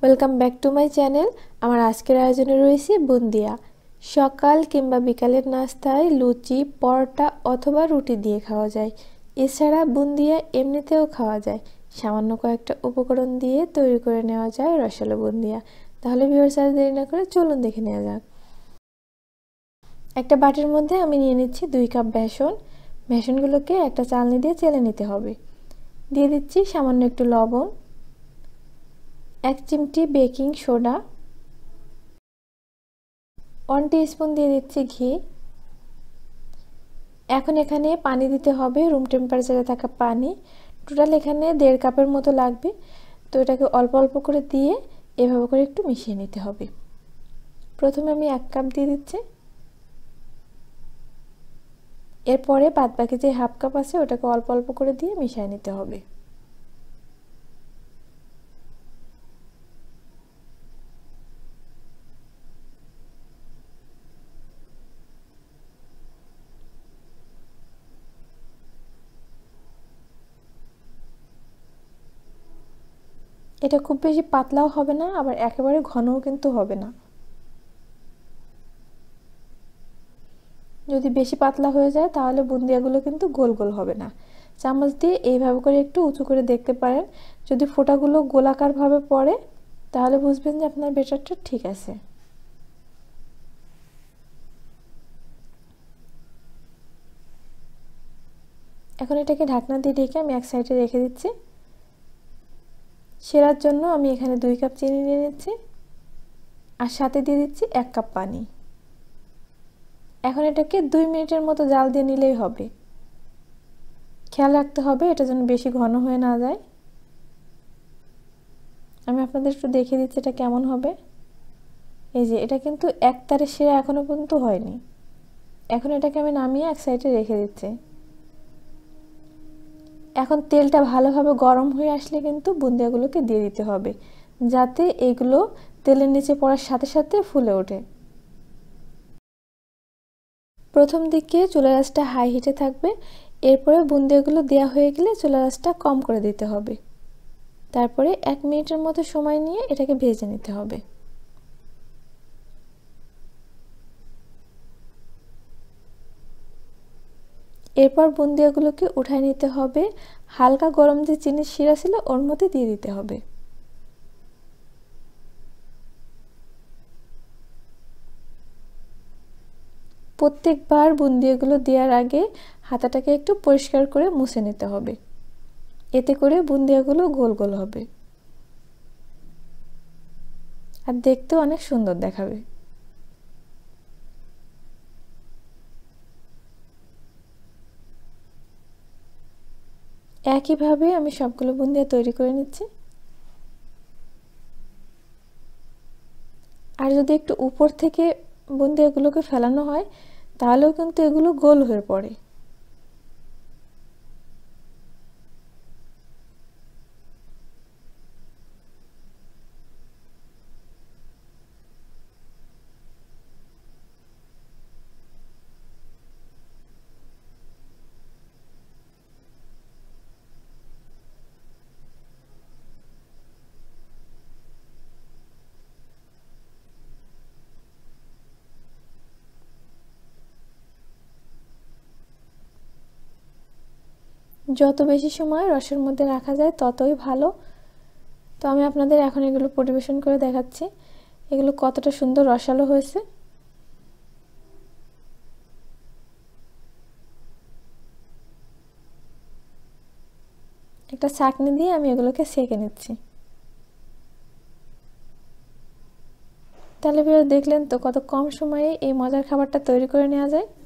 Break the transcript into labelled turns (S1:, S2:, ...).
S1: welcome back to my channel আমার আজকের আয়োজনে রয়েছে বুন্দিয়া সকাল কিংবা বিকালের নাস্তায় লুচি পরোটা অথবা রুটি দিয়ে খাওয়া যায় এছাড়া বুন্দিয়া এমনিতেও খাওয়া যায় সামান্য কয়েকটা উপকরণ দিয়ে তৈরি করে নেওয়া যায় রসালো বুন্দিয়া তাহলে ভিউয়ার্স সাজ দেরি না করে চলুন দেখে নেওয়া যাক একটা বাটির মধ্যে আমি নিয়ে নিচ্ছি দুই কাপ বেসন বেসনগুলোকে একটা চালনি দিয়ে চেলে নিতে হবে দিয়ে দিচ্ছি সামান্য একটু লবণ এক চিমটি বেকিং সোডা ওয়ান স্পুন দিয়ে দিচ্ছি ঘি এখন এখানে পানি দিতে হবে রুম টেম্পারেচারে থাকা পানি টোটাল এখানে দেড় কাপের মতো লাগবে তো এটাকে অল্প অল্প করে দিয়ে এভাবে করে একটু মিশিয়ে নিতে হবে প্রথমে আমি এক কাপ দিয়ে দিচ্ছি এরপরে বাদবাকি যে হাফ কাপ আছে ওটাকে অল্প অল্প করে দিয়ে মিশিয়ে নিতে হবে এটা খুব বেশি পাতলাও হবে না আবার একেবারে ঘনও কিন্তু হবে না যদি বেশি পাতলা হয়ে যায় তাহলে বুন্দিয়াগুলো কিন্তু গোল গোল হবে না চামচ দিয়ে এইভাবে করে একটু উঁচু করে দেখতে পারেন যদি ফোটাগুলো গোলাকারভাবে পড়ে তাহলে বুঝবেন যে আপনার বেটারটা ঠিক আছে এখন এটাকে ঢাকনা দিয়ে ঢেকে আমি এক সাইডে রেখে দিচ্ছি সেরার জন্য আমি এখানে দুই কাপ চিনি নিয়ে নিচ্ছি আর সাথে দিয়ে দিচ্ছি এক কাপ পানি এখন এটাকে দুই মিনিটের মতো জাল দিয়ে নিলেই হবে খেয়াল রাখতে হবে এটা যেন বেশি ঘন হয়ে না যায় আমি আপনাদের একটু দেখিয়ে দিচ্ছি এটা কেমন হবে এই যে এটা কিন্তু এক তারে সেরা এখনও পর্যন্ত হয়নি এখন এটাকে আমি নামিয়ে এক সাইডে রেখে দিচ্ছি এখন তেলটা ভালোভাবে গরম হয়ে আসলে কিন্তু বুন্দিয়াগুলোকে দিয়ে দিতে হবে যাতে এগুলো তেলের নিচে পড়ার সাথে সাথে ফুলে ওঠে প্রথম দিকে চুলা রাসটা হাই হিটে থাকবে এরপরে বুন্দিয়াগুলো দেওয়া হয়ে গেলে চুলা রাসটা কম করে দিতে হবে তারপরে এক মিনিটের মতো সময় নিয়ে এটাকে ভেজে নিতে হবে এরপর বুন্দিয়াগুলোকে উঠায় নিতে হবে হালকা গরম যে চিনির শিরা ছিল ওর মধ্যে দিয়ে দিতে হবে প্রত্যেকবার বুন্দিয়াগুলো দেওয়ার আগে হাতাটাকে একটু পরিষ্কার করে মুছে নিতে হবে এতে করে বুন্দিয়াগুলো গোল গোল হবে আর দেখতে অনেক সুন্দর দেখাবে একইভাবে আমি সবগুলো বুন্দিয়া তৈরি করে নিচ্ছি আর যদি একটু উপর থেকে বুন্দিয়াগুলোকে ফেলানো হয় তাহলেও কিন্তু এগুলো গোল হয়ে পড়ে যত বেশি সময় রসের মধ্যে রাখা যায় ততই ভালো তো আমি আপনাদের এখন এগুলো পরিবেশন করে দেখাচ্ছি এগুলো কতটা সুন্দর রসালো হয়েছে একটা চাকনি দিয়ে আমি এগুলোকে সেঁকে নিচ্ছি তাহলে দেখলেন তো কত কম সময়ে এই মজার খাবারটা তৈরি করে নেওয়া যায়